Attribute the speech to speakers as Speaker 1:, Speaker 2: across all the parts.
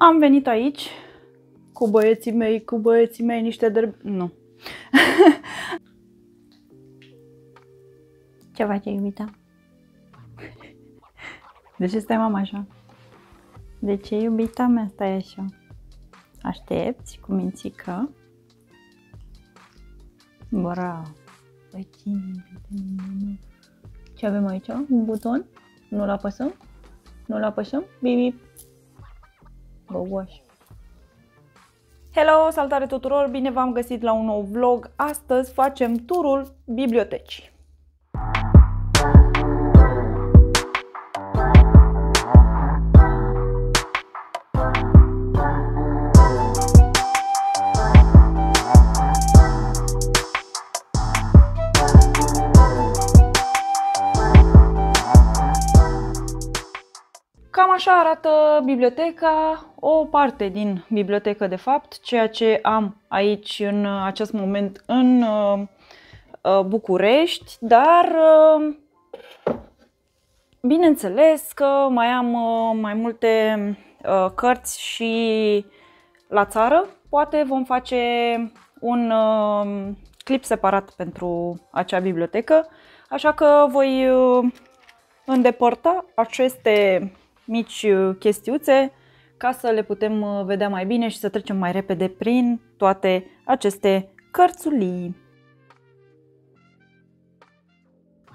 Speaker 1: Am venit aici cu băieții mei, cu băieții mei niște derbe... Nu. ce face iubita? De ce stai mama așa? De ce iubita mea stai așa? Aștepți cu mințică? Bravo! Ce avem aici? Un buton? Nu-l apăsăm? Nu-l apăsăm? Bip, bip! Băuaș. Hello, salutare tuturor, bine v-am găsit la un nou vlog. Astăzi facem turul bibliotecii. arată biblioteca, o parte din bibliotecă de fapt, ceea ce am aici în acest moment în uh, uh, București, dar uh, bineînțeles că mai am mai multe cărți și la țară. Poate vom face un clip separat pentru acea bibliotecă, așa că voi îndepărta aceste mici uh, chestiuțe ca să le putem uh, vedea mai bine și să trecem mai repede prin toate aceste cărțulii.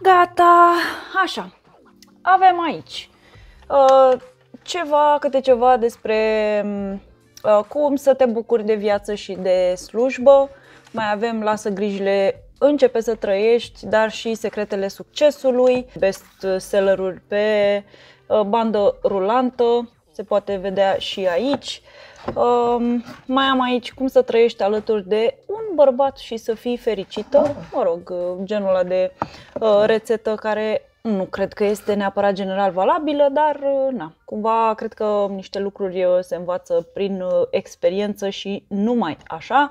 Speaker 1: Gata, așa, avem aici uh, ceva, câte ceva despre mm, cum să te bucuri de viață și de slujbă. Mai avem lasă grijile, începe să trăiești, dar și secretele succesului, best seller pe Uh, bandă rulantă, se poate vedea și aici. Um, mai am aici cum să trăiești alături de un bărbat și să fii fericită, mă rog, uh, genul ăla de uh, rețetă care nu cred că este neapărat general valabilă, dar uh, na, cumva cred că niște lucruri uh, se învață prin experiență și numai așa.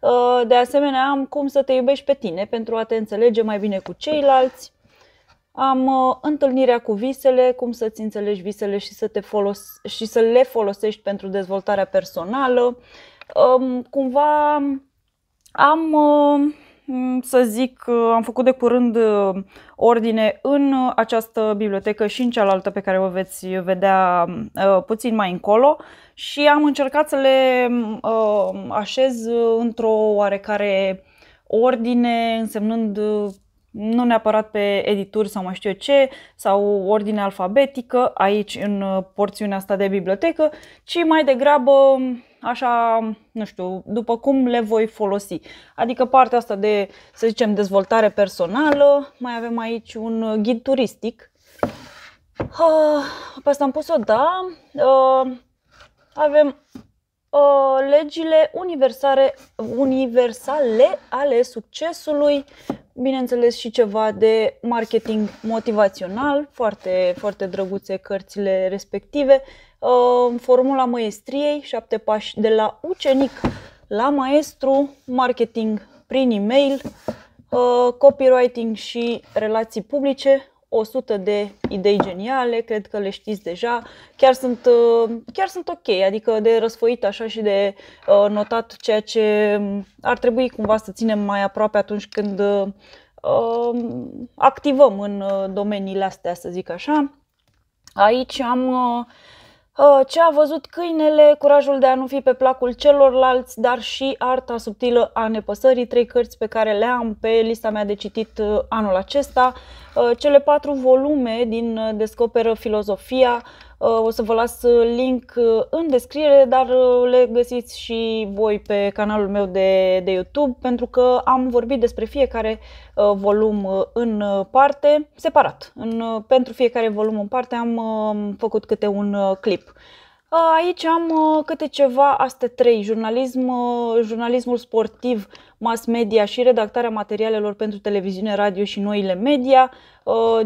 Speaker 1: Uh, de asemenea, am cum să te iubești pe tine pentru a te înțelege mai bine cu ceilalți, am uh, întâlnirea cu visele, cum să-ți înțelegi visele și să, te folos- și să le folosești pentru dezvoltarea personală. Um, cumva am, uh, să zic, uh, am făcut de curând uh, ordine în uh, această bibliotecă și în cealaltă pe care o veți vedea uh, puțin mai încolo și am încercat să le uh, așez într-o oarecare ordine, însemnând nu neapărat pe edituri sau mai știu eu ce, sau ordine alfabetică aici în uh, porțiunea asta de bibliotecă, ci mai degrabă um, așa, nu știu, după cum le voi folosi. Adică partea asta de, să zicem, dezvoltare personală, mai avem aici un uh, ghid turistic. Ah, pe asta am pus-o, da. Ah, avem ah, legile universale, universale ale succesului bineînțeles și ceva de marketing motivațional, foarte, foarte drăguțe cărțile respective, uh, formula măestriei, șapte pași de la ucenic la maestru, marketing prin e-mail, uh, copywriting și relații publice, 100 de idei geniale, cred că le știți deja. Chiar sunt, uh, chiar sunt ok, adică de răsfoit așa și de uh, notat ceea ce ar trebui cumva să ținem mai aproape atunci când uh, activăm în domeniile astea, să zic așa. Aici am ce a văzut câinele, curajul de a nu fi pe placul celorlalți, dar și arta subtilă a nepăsării, trei cărți pe care le am pe lista mea de citit uh, anul acesta, cele patru volume din uh, Descoperă filozofia, Uh, o să vă las uh, link uh, în descriere, dar le găsiți și voi pe canalul meu de, de YouTube, pentru că am vorbit despre fiecare volum în parte, separat. În, pentru fiecare volum în parte am făcut câte un clip. Aici am uh, câte ceva, astea trei, jurnalism, uh, jurnalismul sportiv, mass media și redactarea materialelor pentru televiziune, radio și noile media.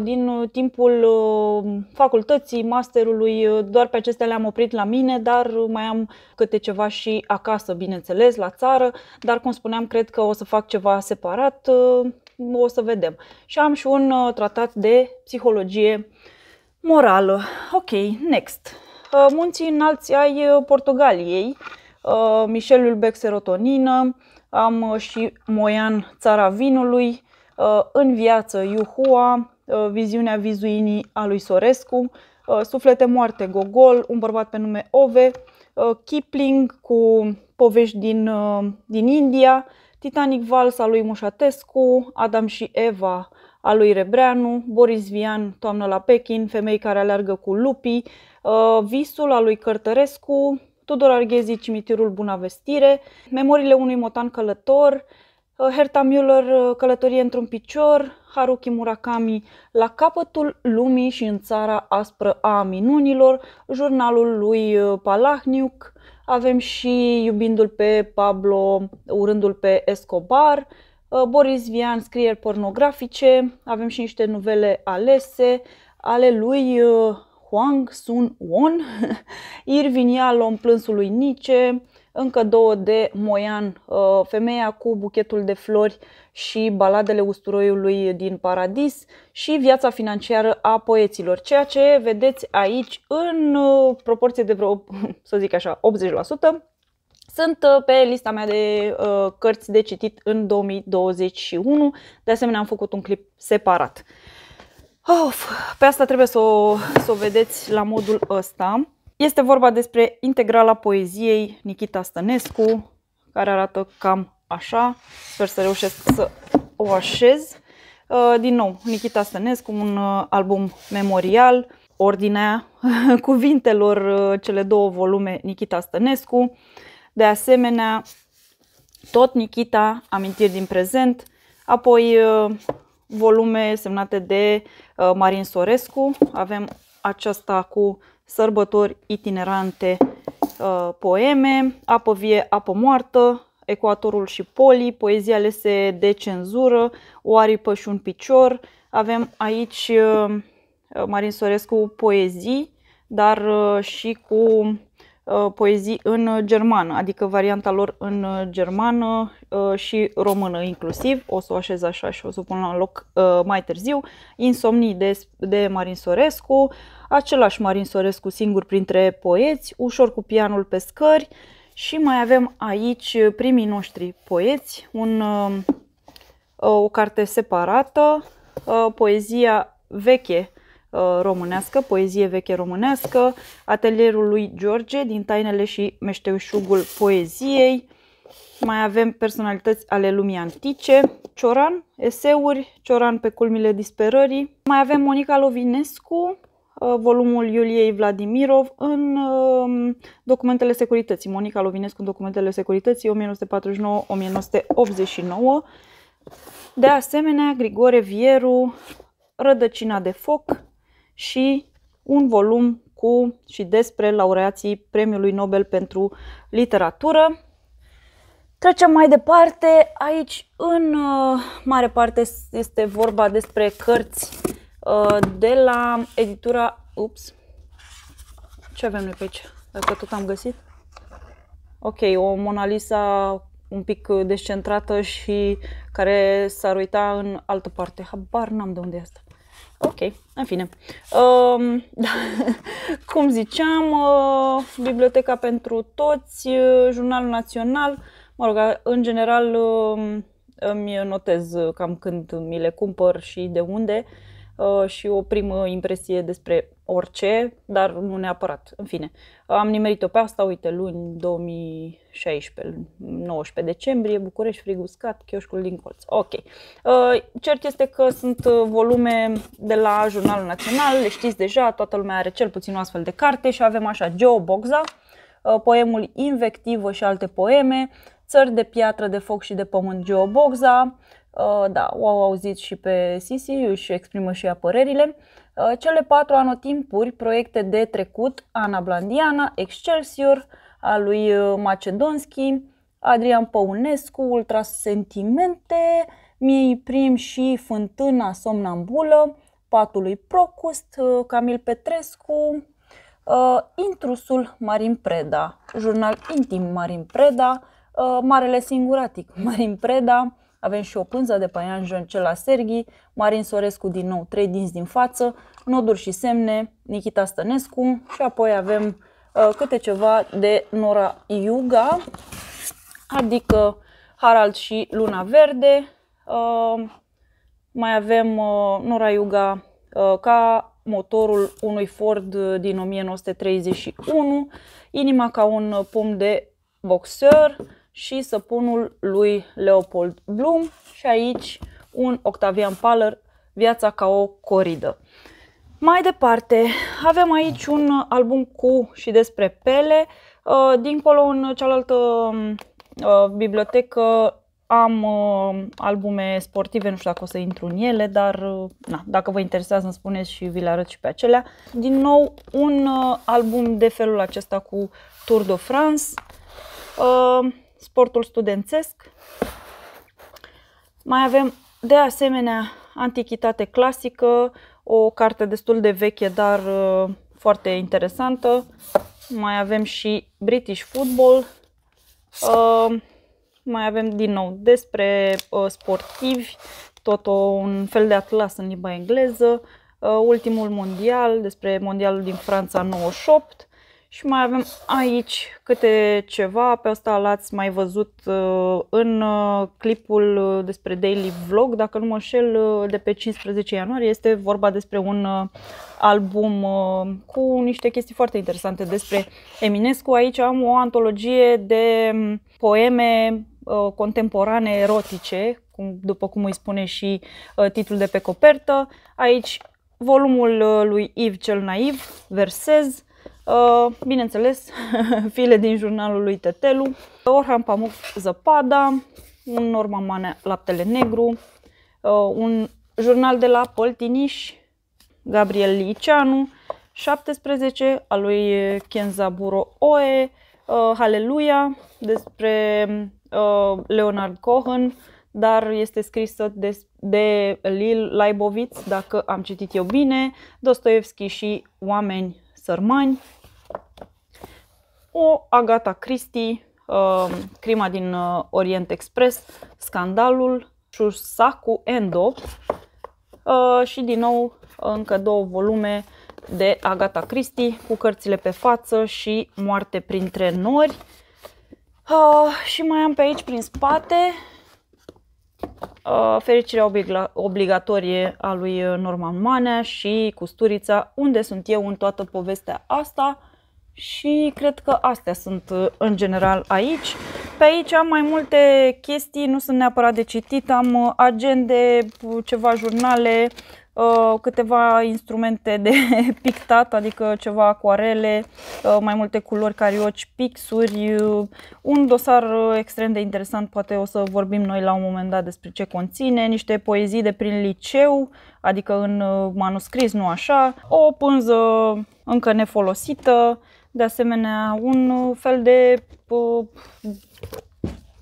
Speaker 1: Din uh, timpul facultății, masterului, doar pe acestea le-am oprit la mine, dar mai am câte ceva și acasă, bineînțeles, la țară, dar cum spuneam, cred că o să fac ceva separat, o să vedem. Și am și un tratat de psihologie morală. Ok, next. Uh, munții înalți ai uh, Portugaliei, uh, Michelul Bec Serotonină, am și Moian Țara Vinului, În viață Iuhua, Viziunea vizuinii a lui Sorescu, Suflete moarte Gogol, Un bărbat pe nume Ove, Kipling cu povești din, din India, Titanic Vals al lui Mușatescu, Adam și Eva a lui Rebreanu, Boris Vian, Toamnă la Pekin, Femei care aleargă cu lupii, uh, Visul a lui Cărtărescu, Tudor Arghezi, Cimitirul Bunavestire, Memoriile unui motan călător, uh, Herta Müller, uh, Călătorie într-un picior, Haruki Murakami, La capătul lumii și în țara aspră a minunilor, jurnalul lui Palahniuc, avem și iubindul pe Pablo, urândul pe Escobar, Uh, Boris Vian, scrieri pornografice, avem și niște novele alese ale lui uh, Huang Sun Won, Irvin Yalom, Plânsul lui Nice, încă două de Moian, uh, Femeia cu buchetul de flori și Baladele usturoiului din paradis și Viața financiară a poeților, ceea ce vedeți aici în proporție de vreo, să zic așa, 80%, sunt uh, pe lista mea de uh, cărți de citit în 2021. De asemenea, am făcut un clip separat. Of, pe asta trebuie să o, să o vedeți la modul ăsta. Este vorba despre integrala poeziei Nikita Stănescu, care arată cam așa. Sper să reușesc să o așez. Uh, din nou, Nikita Stănescu, un uh, album memorial, ordinea cuvintelor, cele două volume Nikita Stănescu. De asemenea, tot Nikita, amintiri din prezent, apoi uh, volume semnate de uh, Marin Sorescu. Avem aceasta cu sărbători itinerante, uh, poeme, apă vie, apă moartă, Ecuatorul și Poli, poezii alese de cenzură, o aripă și un picior. Avem aici Marin Sorescu poezii, dar și cu Uh, poezii în uh, germană, adică varianta lor în uh, germană și română inclusiv. O să o așez așa și o să o pun la loc mai târziu. Insomnii de, de Marin Sorescu, același Marin Sorescu singur printre poeți, ușor cu pianul pe scări și mai avem aici primii noștri poeți, un, o carte separată, poezia veche Uh, românească, poezie veche românească, atelierul lui George din Tainele și Meșteșugul Poeziei, mai avem personalități ale lumii antice, Cioran, eseuri, Cioran pe culmile disperării, mai avem Monica Lovinescu, uh, volumul Iuliei Vladimirov în um, documentele securității, Monica Lovinescu în documentele securității 1949-1989, de asemenea Grigore Vieru, Rădăcina de foc, și un volum cu și despre laureații Premiului Nobel pentru Literatură. Trecem mai departe. Aici, în uh, mare parte, este vorba despre cărți uh, de la editura... Ups! Ce avem noi pe aici? Dacă tot am găsit. Ok, o Mona Lisa un pic descentrată și care s-ar uita în altă parte. Habar n-am de unde e asta. Ok, în fine. Uh, cum ziceam, uh, Biblioteca pentru Toți, uh, Jurnalul Național, mă rog, în general uh, îmi notez cam când mi le cumpăr și de unde. Uh, Uh, și o primă impresie despre orice, dar nu neapărat. În fine, am nimerit-o pe asta, uite, luni 2016, 19 decembrie, București, frig uscat, chioșcul din colț. Ok. Uh, cert este că sunt uh, volume de la Jurnalul Național, le știți deja, toată lumea are cel puțin o astfel de carte și avem așa Geo Boxa, poemul Invectivă și alte poeme, Țări de piatră, de foc și de pământ Geo Boxa, Uh, da, o au auzit și pe Sisi, își exprimă și ea părerile. Uh, cele patru anotimpuri, proiecte de trecut, Ana Blandiana, Excelsior, a lui uh, Macedonski, Adrian Păunescu, Ultrasentimente, Miei Prim și Fântâna Somnambulă, Patului Procust, Camil Petrescu, Intrusul Marin Preda, jurnal intim Marin Preda, Marele Singuratic Marin Preda, avem și o pânză de păianjen cel la Serghi, Marin Sorescu din nou trei dinți din față, noduri și semne, Nikita Stănescu și apoi avem uh, câte ceva de Nora Iuga, adică Harald și Luna Verde. Uh, mai avem uh, Nora Iuga uh, ca motorul unui Ford din 1931, inima ca un pom de boxer, și săpunul lui Leopold Bloom și aici un Octavian Paller, Viața ca o coridă. Mai departe, avem aici un album cu și despre pele. Uh, dincolo, în cealaltă um, uh, bibliotecă, am uh, albume sportive, nu știu dacă o să intru în ele, dar na, dacă vă interesează îmi spuneți și vi le arăt și pe acelea. Din nou, un album de felul acesta cu Tour de France sportul studențesc. Mai avem de asemenea antichitate clasică, o carte destul de veche, dar uh, foarte interesantă. Mai avem și British Football. Uh, mai avem din nou despre uh, sportivi, tot o, un fel de atlas în limba engleză. Uh, ultimul mondial, despre mondialul din Franța 98. Și mai avem aici câte ceva, pe asta l-ați mai văzut uh, în uh, clipul uh, despre Daily Vlog, dacă nu mă șel, de pe 15 ianuarie. Este vorba despre un album cu niște chestii foarte interesante despre Eminescu. Aici am o antologie de um, poeme contemporane erotice, după cum îi spune și titlul de pe copertă. Aici volumul lui Yves cel Naiv, Versez, Uh, bineînțeles, file din jurnalul lui Tetelu, Orhan Pamuk Zăpada, un Normamane Laptele Negru, uh, un jurnal de la Poltiniș, Gabriel Liceanu, 17, al lui Kenzaburo Oe, uh, Haleluia, despre Leonard Cohen, dar este scrisă de, de Lil Leibovitz, dacă am citit eu bine, Dostoevski și Oameni sărmani, o Agata Christie, uh, crima din uh, Orient Express, scandalul Shusaku Endo uh, și din nou încă două volume de Agata Christie cu cărțile pe față și moarte printre nori. Uh, și mai am pe aici prin spate uh, Fericirea obligatorie a lui uh, Norman Manea și Custurița Unde sunt eu în toată povestea asta și cred că astea sunt uh, în general aici. Pe aici am mai multe chestii, nu sunt neapărat de citit, am uh, agende, uh, ceva jurnale, câteva instrumente de pictat, adică ceva acuarele, mai multe culori carioci, pixuri, un dosar extrem de interesant, poate o să vorbim noi la un moment dat despre ce conține, niște poezii de prin liceu, adică în manuscris, nu așa, o pânză încă nefolosită, de asemenea, un fel de uh,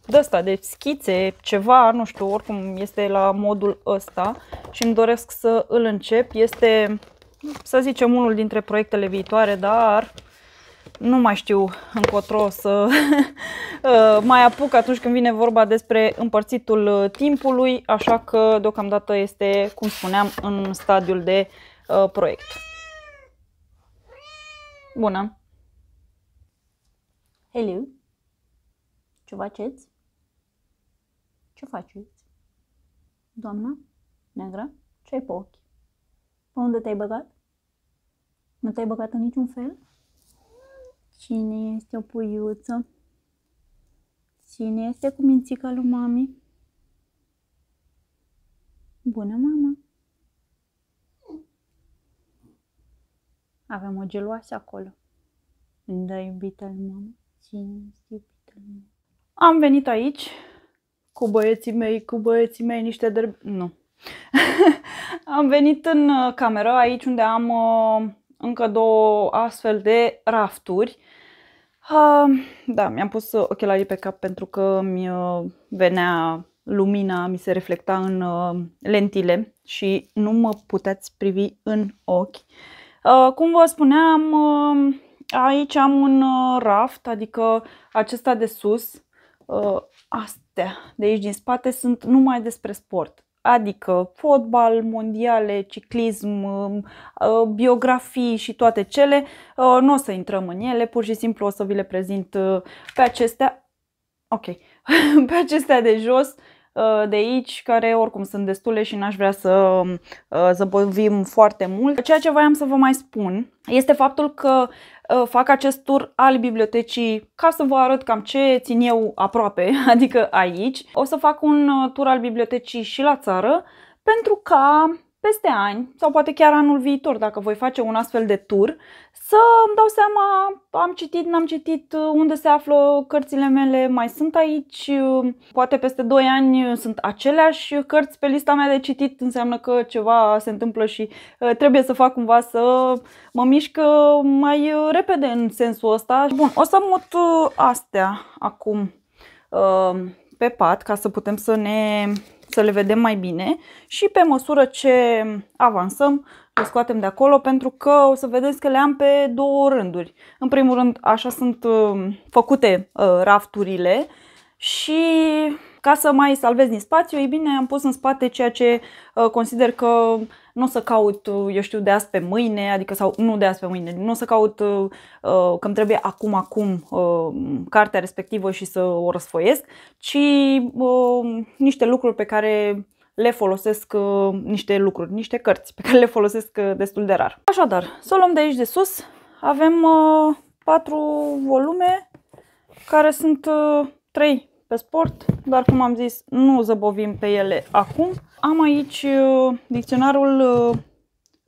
Speaker 1: de asta, de schițe, ceva, nu știu, oricum este la modul ăsta și îmi doresc să îl încep. Este, să zicem, unul dintre proiectele viitoare, dar nu mai știu încotro să uh, mai apuc atunci când vine vorba despre împărțitul uh, timpului, așa că deocamdată este, cum spuneam, în stadiul de uh, proiect. Bună! Hello. Ce faceți? Ce faceți? Doamna? Neagră? Ce ai pe ochi? Pe unde te-ai băgat? Nu te-ai băgat în niciun fel? Cine este o puiuță? Cine este cu mințica lui mami? Bună, mama! Avem o geloasă acolo. Da, iubită-l, mamă. Am venit aici cu băieții mei, cu băieții mei niște de... Nu. am venit în uh, cameră aici unde am uh, încă două astfel de rafturi. Uh, da, mi-am pus uh, ochelarii pe cap pentru că mi uh, venea lumina, mi se reflecta în uh, lentile și nu mă puteți privi în ochi. Uh, cum vă spuneam, uh, Aici am un uh, raft, adică acesta de sus. Uh, astea de aici din spate sunt numai despre sport adică fotbal, mondiale, ciclism, um, uh, biografii și toate cele. Nu o să intrăm în ele, pur și simplu o să vi le prezint pe acestea. Ok, pe acestea de jos Uh, de aici, care oricum sunt destule și n-aș vrea să uh, zăbovim foarte mult. Ceea ce voiam să vă mai spun este faptul că uh, fac acest tur al bibliotecii ca să vă arăt cam ce țin eu aproape, adică aici. O să fac un tur al bibliotecii și la țară pentru ca peste ani sau poate chiar anul viitor, dacă voi face un astfel de tur, să îmi dau seama, am citit, n-am citit, unde se află cărțile mele, mai sunt aici, poate peste 2 ani sunt aceleași cărți pe lista mea de citit, înseamnă că ceva se întâmplă și uh, trebuie să fac cumva să mă mișc uh, mai uh, repede în sensul ăsta. Bun, o să mut astea acum pe pat ca să putem să ne să le vedem mai bine și pe măsură ce avansăm le scoatem de acolo pentru că o să vedeți că le am pe două rânduri. În primul rând așa sunt uh, făcute uh, rafturile și ca să mai salvez din spațiu, ei bine, am pus în spate ceea ce uh, consider că nu o să caut, eu știu, de azi pe mâine, adică sau nu de azi pe mâine, nu o să caut uh, uh că îmi trebuie acum, acum uh, cartea respectivă și să o răsfoiesc, ci uh, niște lucruri pe care le folosesc uh, niște lucruri, niște cărți pe care le folosesc uh, destul de rar. Așadar, să o luăm de aici de sus, avem uh, patru volume care sunt uh, trei pe sport, dar cum am zis, nu zăbovim pe ele acum. Am aici uh, dicționarul, uh,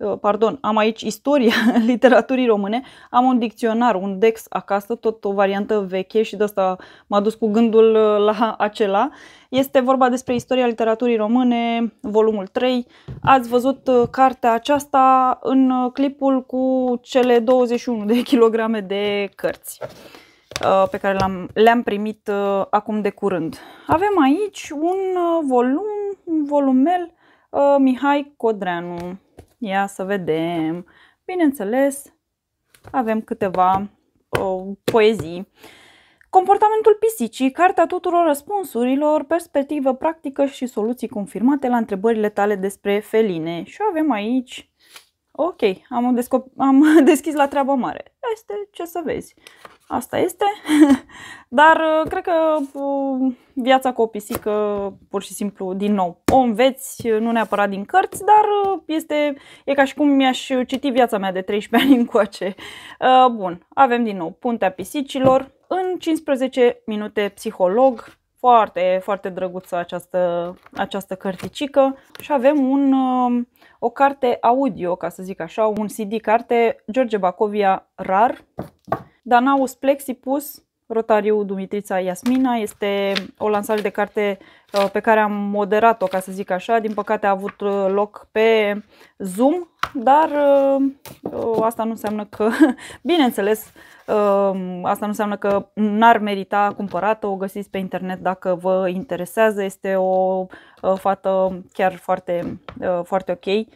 Speaker 1: uh, pardon, am aici istoria literaturii române. Am un dicționar, un dex acasă, tot o variantă veche și de asta m-a dus cu gândul la acela. Este vorba despre istoria literaturii române, volumul 3. Ați văzut cartea aceasta în clipul cu cele 21 de kilograme de cărți. Uh, pe care le-am le primit uh, acum de curând. Avem aici un uh, volum, un volumel Mihai Codreanu. Ia să vedem. Bineînțeles, avem câteva poezii. Comportamentul pisicii, cartea tuturor răspunsurilor, perspectivă practică și soluții confirmate la întrebările tale despre feline. Și avem aici... Ok, am, am deschis la treabă mare. Este ce să vezi asta este. Dar uh, cred că uh, viața cu o pisică, pur și simplu, din nou, o înveți, uh, nu neapărat din cărți, dar este, e ca și cum mi-aș citi viața mea de 13 ani încoace. Bun, avem din nou puntea pisicilor. În 15 minute psiholog, foarte, foarte drăguță această, această cărticică și avem un, o carte audio, ca să zic așa, un CD carte, George Bacovia Rar, Danaus Plexipus, Rotariu Dumitrița Iasmina. Este o lansare de carte uh, pe care am moderat-o, ca să zic așa. Din păcate a avut uh, loc pe Zoom, dar uh, asta nu înseamnă că, bineînțeles, asta nu înseamnă că n-ar merita cumpărată. O găsiți pe internet dacă vă interesează. Este o fată chiar foarte, foarte ok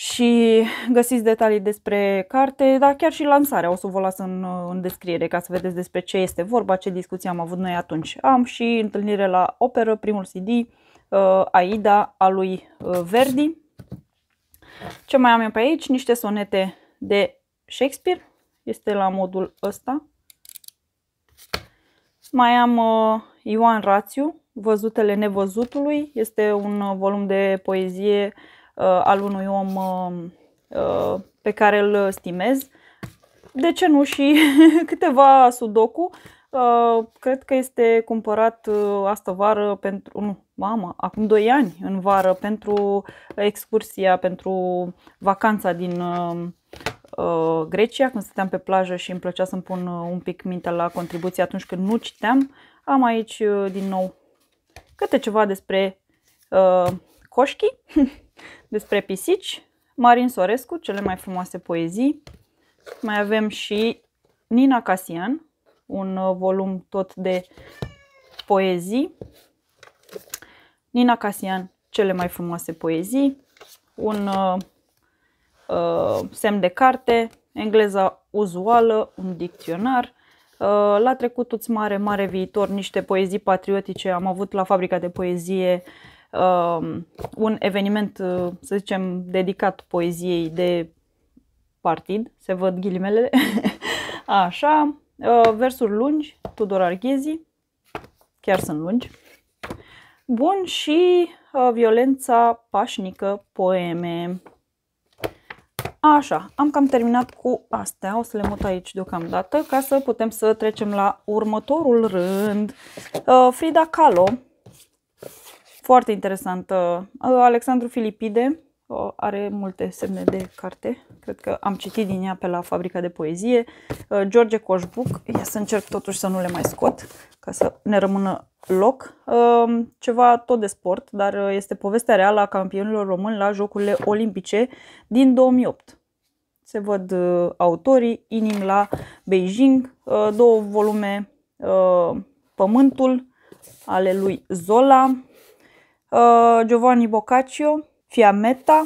Speaker 1: și găsiți detalii despre carte, dar chiar și lansarea, o să vă las în, în descriere ca să vedeți despre ce este vorba, ce discuții am avut noi atunci. Am și întâlnire la operă, primul CD, uh, Aida a lui uh, Verdi. Ce mai am eu pe aici? Niște sonete de Shakespeare, este la modul ăsta. Mai am uh, Ioan Rațiu, Văzutele nevăzutului, este un uh, volum de poezie uh, Uh, al unui om uh, uh, pe care îl stimez. De ce nu și câteva sudoku? Cred că este cumpărat asta vară pentru, nu, mamă, acum 2 ani în vară pentru excursia, pentru vacanța din Grecia, când stăteam pe plajă și îmi plăcea să-mi pun un pic minte la contribuție atunci când nu citeam. Am aici din nou câte ceva despre uh, coșchi. despre pisici, Marin Sorescu, cele mai frumoase poezii. Mai avem și Nina Casian, un uh, volum tot de poezii. Nina Casian, cele mai frumoase poezii, un uh, uh, semn de carte, engleza uzuală, un dicționar. Uh, la trecutul mare, mare viitor, niște poezii patriotice am avut la fabrica de poezie uh, Um, un eveniment, uh, să zicem, dedicat poeziei de partid, se văd ghilimele așa, uh, versuri lungi, Tudor Arghezi, chiar sunt lungi, bun, și uh, violența pașnică, poeme. Așa, am cam terminat cu astea, o să le mut aici deocamdată ca să putem să trecem la următorul rând. Frida Kahlo, foarte interesantă. Uh, Alexandru Filipide uh, are multe semne de carte. Cred că am citit din ea pe la Fabrica de Poezie. Uh, George Coșbuc. Ia să încerc totuși să nu le mai scot, ca să ne rămână loc. Ceva tot de sport, dar este povestea reală a campionilor români la Jocurile Olimpice din 2008 se văd autorii, inim la Beijing, două volume Pământul ale lui Zola, Uh, Giovanni Boccaccio, Fiametta,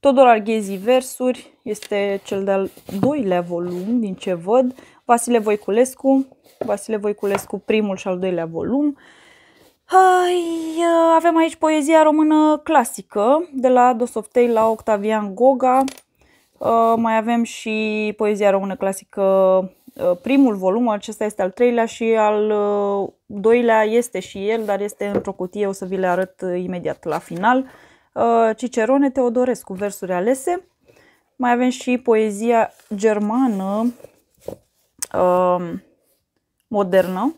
Speaker 1: Todor Arghezi Versuri, este cel de-al doilea volum din ce văd, Vasile Voiculescu, Vasile Voiculescu primul și al doilea volum. Ai, uh, avem aici poezia română clasică, de la Dosoftei la Octavian Goga. Uh, mai avem și poezia română clasică Uh, primul volum, acesta este al treilea și al uh, doilea este și el, dar este într-o cutie, o să vi le arăt uh, imediat la final. Cicerone Teodorescu, versuri alese. Mai avem și poezia germană modernă,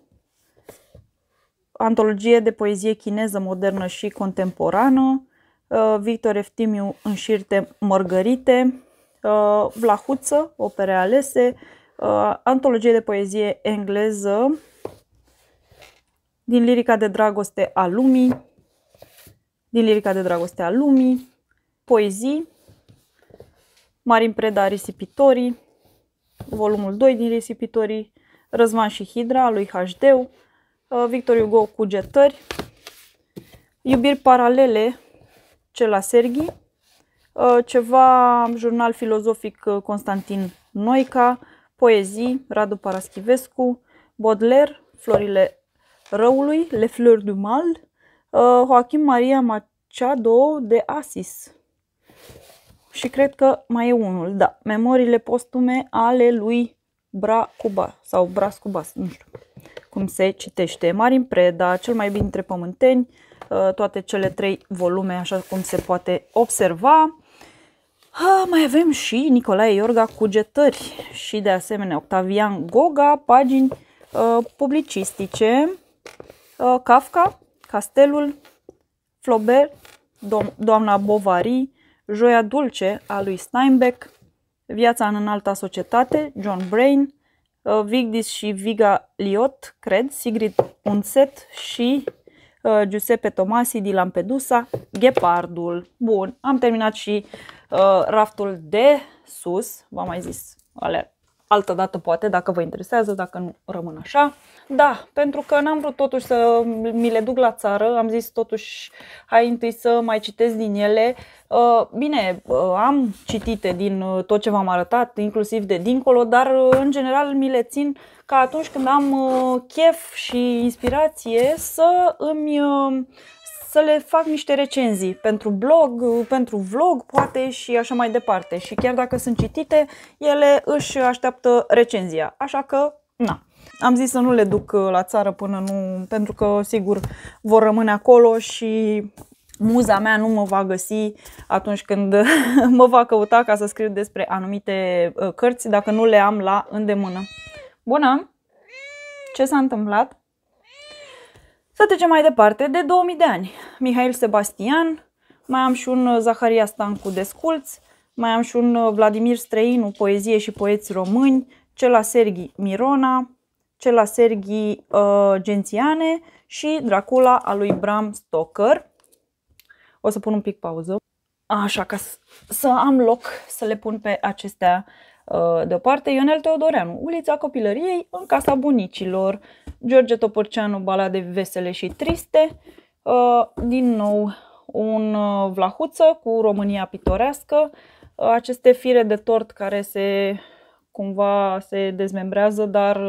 Speaker 1: antologie de poezie chineză modernă și contemporană, Victor Eftimiu Înșirte mărgărite, Vlahuță, opere alese, uh, antologie de poezie engleză din lirica de dragoste a lumii, din lirica de dragoste a lumii, poezii, Marin Preda Risipitorii, volumul 2 din Risipitorii, Răzvan și Hidra lui lui uh, Victor Hugo Cugetări, Iubiri paralele, cel la Serghi, uh, ceva jurnal filozofic uh, Constantin Noica, poezii, Radu Paraschivescu, Baudelaire, Florile răului, Le Fleur du Mal, uh, Joachim Maria Machado de Asis. Și cred că mai e unul, da, memoriile postume ale lui Bra Cuba sau Bras Cubas, nu știu cum se citește. Marin Preda, cel mai bine între pământeni, uh, toate cele trei volume, așa cum se poate observa. Mai avem și Nicolae Iorga Cugetări și de asemenea Octavian Goga, pagini uh, publicistice, uh, Kafka, Castelul, Flaubert, do Doamna Bovary, Joia Dulce a lui Steinbeck, Viața în înalta societate, John Brain, uh, Vigdis și Viga Liot, cred, Sigrid Unset și uh, Giuseppe Tomasi di Lampedusa, Ghepardul. Bun, am terminat și uh, uh, raftul de sus, v-am mai zis, alea altă dată poate, dacă vă interesează, dacă nu, rămân așa. Da, pentru că n-am vrut totuși să mi le duc la țară, am zis totuși hai întâi să mai citesc din ele. Uh, bine, uh, am citite din uh, tot ce v-am arătat, inclusiv de dincolo, dar în general mi le țin ca atunci când am chef și inspirație să îmi să le fac niște recenzii pentru blog, pentru vlog, poate și așa mai departe. Și chiar dacă sunt citite, ele își așteaptă recenzia. Așa că, na. Am zis să nu le duc uh, la țară până nu, pentru că sigur vor rămâne acolo și muza mea nu mă va găsi atunci când mă va căuta ca să scriu despre anumite uh, cărți dacă nu le am la îndemână. Bună! Ce s-a întâmplat? Să trecem mai departe, de 2000 de ani. Mihail Sebastian, mai am și un uh, Zaharia Stancu de Sculț, mai am și un uh, Vladimir Străinu, poezie și poeți români, cel la Serghi Mirona, cel la Serghi uh, Gențiane și Dracula a lui Bram Stoker. O să pun un pic pauză. Așa, ca să am loc să le pun pe acestea uh, deoparte. Ionel Teodoreanu, Ulița Copilăriei în Casa Bunicilor, George Topărceanu, balade vesele și triste, uh, din nou un uh, vlahuță cu România pitorească, uh, aceste fire de tort care se cumva se dezmembrează, dar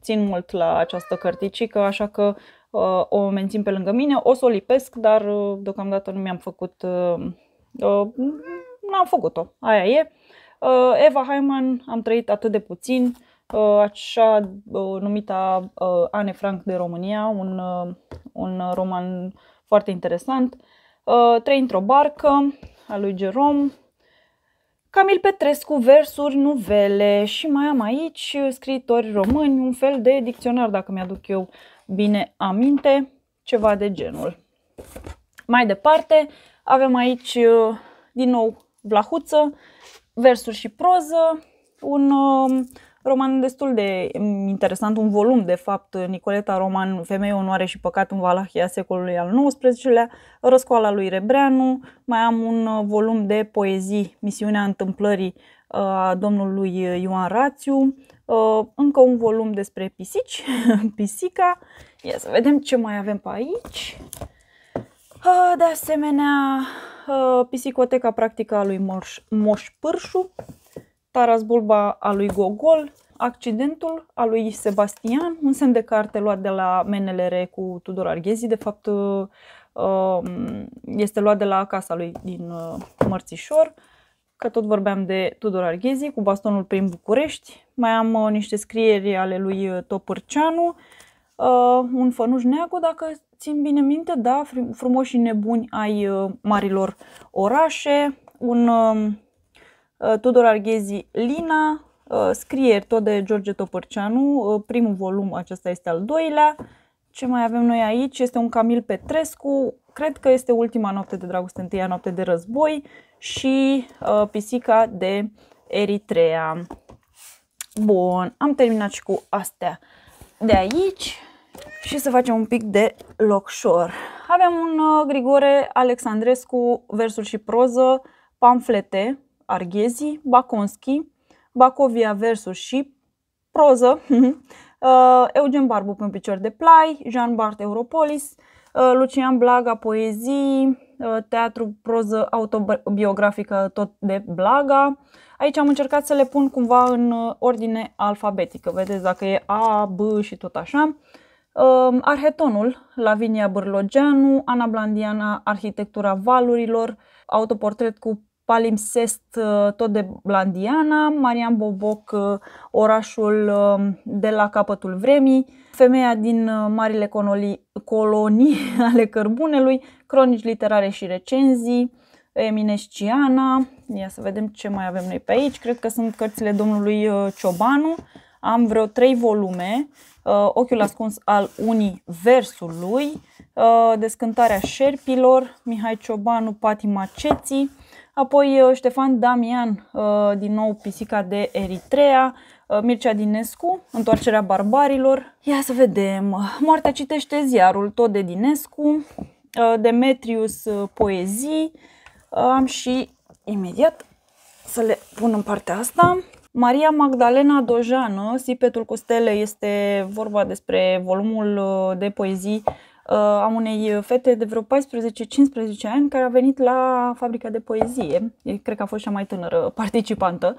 Speaker 1: țin mult la această cărticică, așa că o mențin pe lângă mine, o să o lipesc, dar deocamdată nu mi-am făcut, n-am făcut-o, aia e. Eva Haiman, am trăit atât de puțin, Uh, așa uh, numita uh, Anne Frank de România, un, un roman foarte interesant. Trei într-o barcă, a lui Jerome, Camil Petrescu, versuri, nuvele și mai am aici scritori români, un fel de dicționar, dacă mi-aduc eu bine aminte, ceva de genul. Mai departe, avem aici din nou Vlahuță, versuri și proză, un roman destul de interesant, un volum de fapt, Nicoleta Roman, Femeie, Onoare și Păcat în Valahia secolului al XIX-lea, Răscoala lui Rebreanu, mai am un uh, volum de poezii, Misiunea întâmplării uh, a domnului Ioan Rațiu, uh, încă un volum despre pisici, pisica. Ia să vedem ce mai avem pe aici. De asemenea, Pisicoteca practică a lui Moș, Moș Pârșu, Taras Bulba a lui Gogol, Accidentul a lui Sebastian, un semn de carte luat de la MNLR cu Tudor Arghezi, de fapt um, este luat de la casa lui din uh, Mărțișor, că tot vorbeam de Tudor Arghezi cu bastonul prin București. Mai am uh, niște scrieri ale lui uh, Topârceanu, un fănuș neagu, dacă țin bine minte, da, frumoși și nebuni ai marilor orașe, un um, Uh, Tudor Arghezi Lina, uh, scrieri tot de George Topărceanu, uh, primul volum, acesta este al doilea. Ce mai avem noi aici este un Camil Petrescu, cred că este ultima noapte de dragoste, întâia noapte de război și uh, pisica de Eritrea. Bun, am terminat și cu astea de aici și să facem un pic de locșor. Avem un uh, Grigore Alexandrescu, versuri și proză, pamflete, Arghezi, Baconski, Bacovia versus și proză, uh, Eugen Barbu pe picior de plai, Jean Bart Europolis, uh, Lucian Blaga poezii, uh, teatru proză autobiografică tot de Blaga. Aici am încercat să le pun cumva în ordine alfabetică, vedeți dacă e A, B și tot așa. Arhetonul, Lavinia Bârlogeanu, Ana Blandiana, Arhitectura valurilor, autoportret cu palimpsest uh, tot de Blandiana, Marian Boboc, uh, orașul uh, de la capătul vremii, femeia din marile colonii, colonii ale cărbunelui, cronici literare și recenzii, Eminesciana, ia să vedem ce mai avem noi pe aici, cred că sunt cărțile domnului Ciobanu, am vreo trei volume, Ochiul ascuns al universului, Descântarea șerpilor, Mihai Ciobanu, Patima Ceții, Apoi uh, Ștefan Damian, uh, din nou Pisica de Eritrea, uh, Mircea Dinescu, Întoarcerea barbarilor. Ia să vedem. Moartea citește ziarul tot de Dinescu, Demetrius Poezii. Am și imediat să le pun în partea asta. Maria Magdalena Dojană, Sipetul cu stele, este vorba despre volumul de poezii Uh, a unei fete de vreo 14-15 ani care a venit la fabrica de poezie. Cred că a fost cea mai tânără participantă.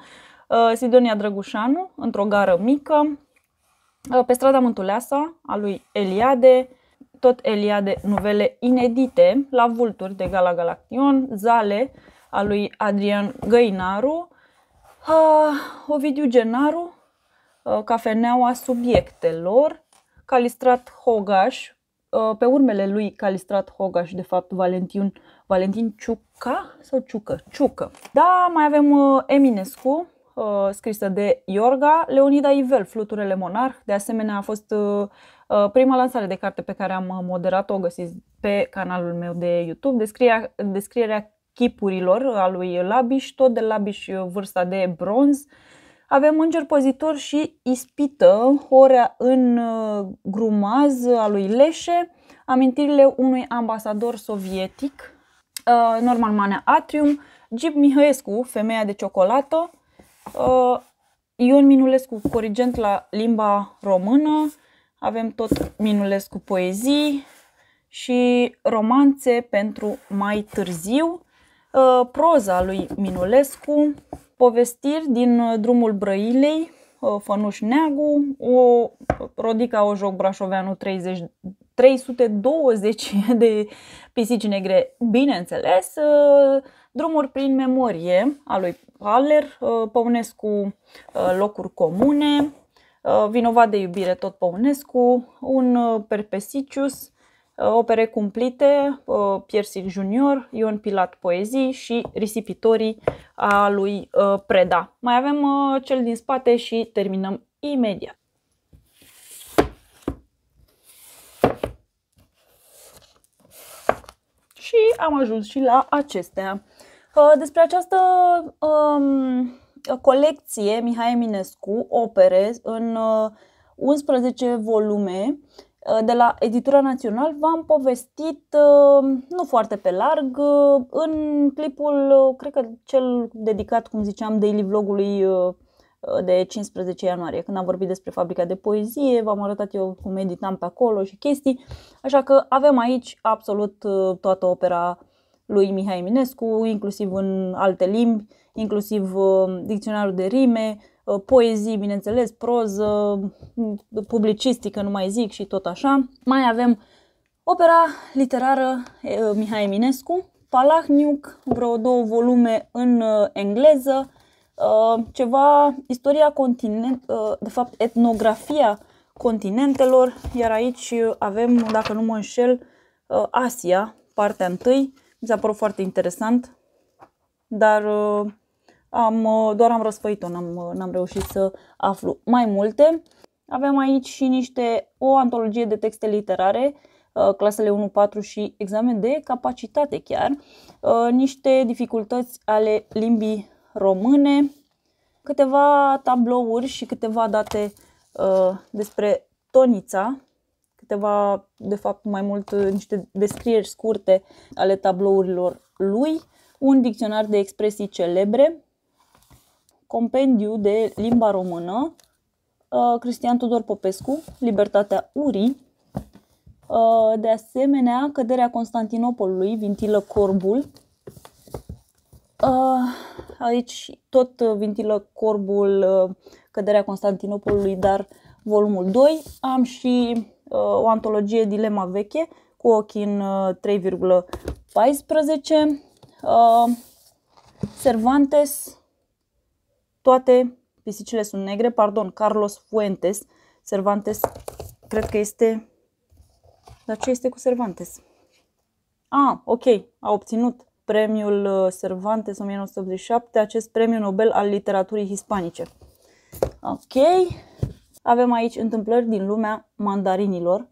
Speaker 1: Uh, Sidonia Drăgușanu, într-o gară mică, uh, pe strada Mântuleasa, a lui Eliade, tot Eliade nuvele inedite, la Vulturi de Gala Galaction, Zale, a lui Adrian Găinaru, Ovidiu Genaru, Cafeneaua subiectelor, Calistrat Hogaș, Uh, pe urmele lui Calistrat Hoga și de fapt Valentin, Valentin Ciuca sau Ciucă? Ciucă. Da, mai avem uh, Eminescu, uh, scrisă de Iorga, Leonida Ivel, Fluturele Monarh, de asemenea a fost prima lansare de carte pe care am moderat-o, o găsiți pe canalul meu de YouTube, descrierea, descrierea chipurilor a lui Labiș, tot de Labiș vârsta de bronz, uh, avem înger pozitor și ispită, Horea în uh, grumaz a lui Leșe, amintirile unui ambasador sovietic, uh, Norman Manea Atrium, Gib Mihăescu, femeia de ciocolată, uh, Ion Minulescu, corigent la limba română, avem tot Minulescu poezii și romanțe pentru mai târziu, proza lui Minulescu, povestiri din uh, drumul Brăilei, uh, Fănuș Neagu, o Rodica joc Brașoveanu 30, 320 de pisici negre, bineînțeles, uh, drumuri prin memorie a lui Haller, Păunescu locuri comune, vinovat de iubire tot Păunescu, un perpesicius, opere cumplite, uh, Piersic Junior, Ion Pilat Poezii și Risipitorii a lui uh, Preda. Mai avem uh, cel din spate și terminăm imediat. Și am ajuns și la acestea. Despre această um, colecție Mihai Eminescu, opere, în 11 volume, Eh, de la Editura Național v-am povestit, eh, nu foarte pe larg, eh, în clipul, cred că cel dedicat, cum ziceam, daily vlogului de 15 ianuarie, când am vorbit despre fabrica de poezie, v-am arătat eu cum editam pe acolo și chestii, așa că avem aici absolut toată opera lui Mihai Eminescu, inclusiv în alte limbi, inclusiv dicționarul de rime, Uh, poezii, bineînțeles, proză, mm, publicistică, nu mai zic și tot așa. Mai avem opera literară uh, Mihai Eminescu, Palahniuc, vreo două volume în uh, engleză, ceva istoria continent, de fapt etnografia continentelor, iar aici avem, dacă nu mă înșel, Asia, partea întâi. Mi s-a părut foarte interesant, dar am, uh, doar am răsfăit-o, n-am, uh, n-am reușit să aflu mai multe. Avem aici și niște, o antologie de texte literare, uh, clasele 1-4 și examen de capacitate chiar, niște dificultăți ale limbii române, câteva tablouri și câteva date despre Tonița, câteva, de fapt, mai mult niște descrieri scurte ale tablourilor lui, un dicționar de expresii celebre, compendiu de limba română, uh, Cristian Tudor Popescu, Libertatea Urii, uh, de asemenea Căderea Constantinopolului, Vintilă Corbul, uh, aici tot Vintilă Corbul, Căderea Constantinopolului, dar volumul 2. Am și o antologie Dilema Veche, cu ochii în 3,14. Cervantes, toate pisicile sunt negre. Pardon, Carlos Fuentes. Cervantes, cred că este... Dar ce este cu Cervantes? Ah, ok, a obținut premiul uh, Cervantes 1987, acest premiu Nobel al literaturii hispanice. Ok, avem aici întâmplări din lumea mandarinilor,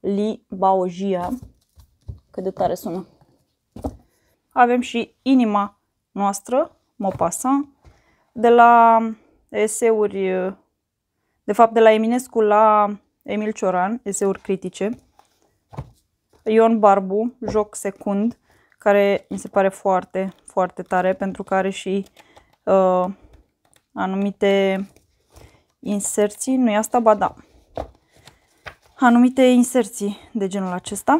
Speaker 1: Li Baojia, cât de tare sună. Avem și inima noastră, Maupassant, de la eseuri, uh, de fapt de la Eminescu la Emil Cioran, eseuri critice, Ion Barbu, Joc Secund, care mi se pare foarte, foarte tare pentru că are și uh, anumite inserții, nu e asta, ba da, anumite inserții de genul acesta.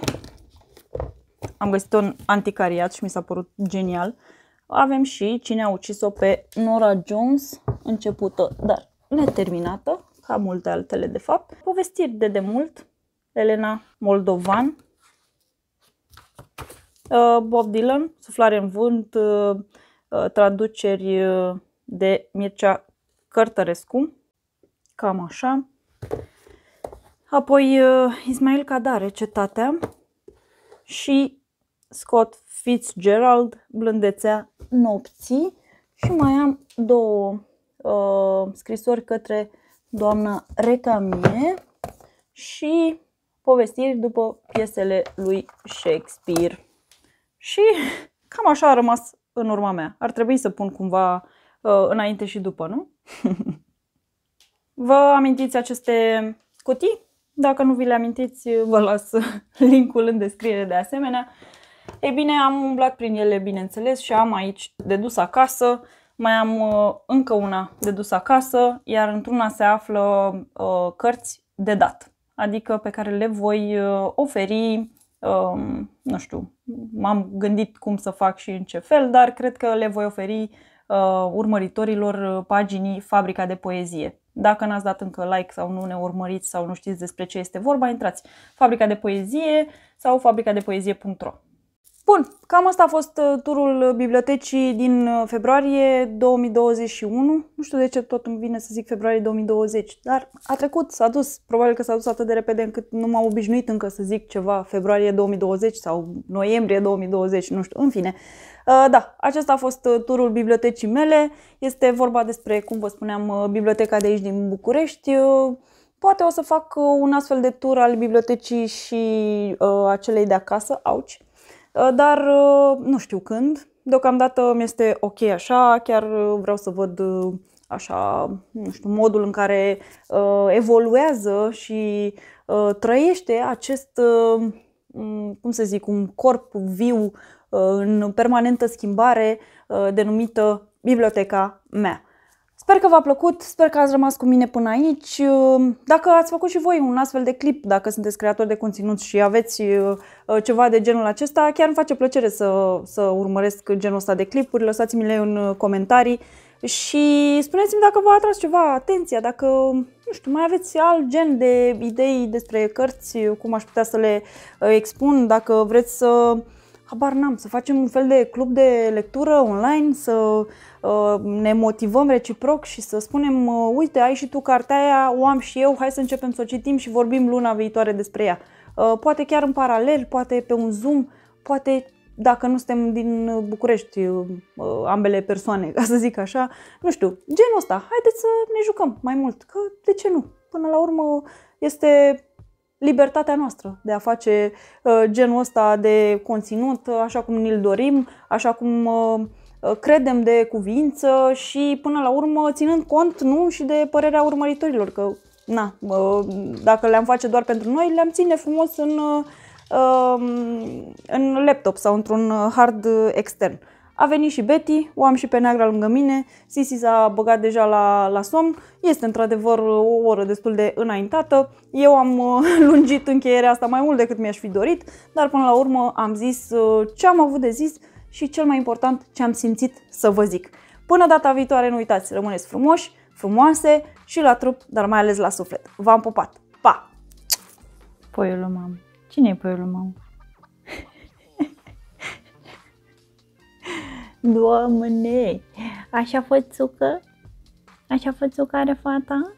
Speaker 1: Am găsit-o în anticariat și mi s-a părut genial. Uh, avem și cine a ucis-o pe Nora Jones, începută, dar neterminată, ca multe altele de fapt. Povestiri de demult, Elena Moldovan, uh, Bob Dylan, Suflare în vânt, uh, uh, traduceri de Mircea Cărtărescu, cam așa. Apoi Ismail Cadare, Cetatea și Scott Fitzgerald, Blândețea Nopții și mai am două uh, scrisori către doamna Recamie și povestiri după piesele lui Shakespeare. Și cam așa a rămas în urma mea. Ar trebui să pun cumva uh, înainte și după, nu? Vă amintiți aceste cutii? Dacă nu vi le amintiți, vă las linkul în descriere de asemenea. Ei bine, am umblat prin ele, bineînțeles, și am aici de dus acasă, mai am uh, încă una de dus acasă, iar într-una se află uh, cărți de dat, adică pe care le voi uh, oferi, uh, nu știu, m-am gândit cum să fac și în ce fel, dar cred că le voi oferi uh, urmăritorilor uh, paginii Fabrica de Poezie. Dacă n-ați dat încă like sau nu ne urmăriți sau nu știți despre ce este vorba, intrați Fabrica de Poezie sau fabricadepoezie.ro Bun, cam asta a fost uh, turul uh, bibliotecii din uh, februarie 2021. Nu știu de ce tot îmi vine să zic februarie 2020, dar a trecut, s-a dus. Probabil că s-a dus atât de repede încât nu m-am obișnuit încă să zic ceva februarie 2020 sau noiembrie 2020, nu știu, în fine. Da, acesta a fost turul bibliotecii mele. Este vorba despre, cum vă spuneam, biblioteca de aici din București. Poate o să fac un astfel de tur al bibliotecii și uh, acelei de acasă, auci. Uh, dar uh, nu știu când. Deocamdată mi este ok așa, chiar uh, vreau să văd așa, nu știu, modul în care uh, evoluează și uh, trăiește acest, uh, mm, cum să zic, un corp viu uh, în permanentă schimbare uh, denumită biblioteca mea. Sper că v-a plăcut, sper că ați rămas cu mine până aici. Uh, dacă ați făcut și voi un astfel de clip, dacă sunteți creatori de conținut și aveți uh, uh, ceva de genul acesta, chiar îmi face plăcere să, să urmăresc genul ăsta de clipuri, lăsați-mi-le în comentarii și spuneți-mi dacă v-a atras ceva atenția, dacă, nu știu, mai aveți alt gen de idei despre cărți, cum aș putea să le expun, dacă vreți să habar n-am, să facem un fel de club de lectură online, să uh, ne motivăm reciproc și să spunem, uh, uite, ai și tu cartea aia, o am și eu, hai să începem să o citim și vorbim luna viitoare despre ea. Uh, poate chiar în paralel, poate pe un Zoom, poate dacă nu suntem din București uh, uh, ambele persoane, ca să zic așa, nu știu, genul ăsta, haideți să ne jucăm mai mult, că de ce nu? Până la urmă este libertatea noastră de a face uh, genul ăsta de conținut uh, așa cum ni-l dorim, așa cum uh, credem de cuvință și până la urmă ținând cont nu și de părerea urmăritorilor, că na, dacă le-am face doar pentru noi, le-am ține frumos în, um, în laptop sau într-un hard extern. A venit și Betty, o am și pe neagra lângă mine, Sisi s-a băgat deja la, la somn, este într-adevăr o oră destul de înaintată, eu am uh, lungit încheierea asta mai mult decât mi-aș fi dorit, dar până la urmă am zis uh, ce am avut de zis și cel mai important ce am simțit să vă zic. Până data viitoare nu uitați, rămâneți frumoși, frumoase și la trup, dar mai ales la suflet. V-am pupat! Pa! Poiul mamă. Cine e poiul mamă? Doamne, așa fățucă? Așa fățucă are fata?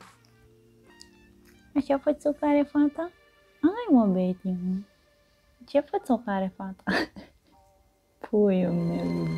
Speaker 1: Așa fățucă are fata? Ai mă, Betty, Ce fățucă are fata? Puiul meu iubit.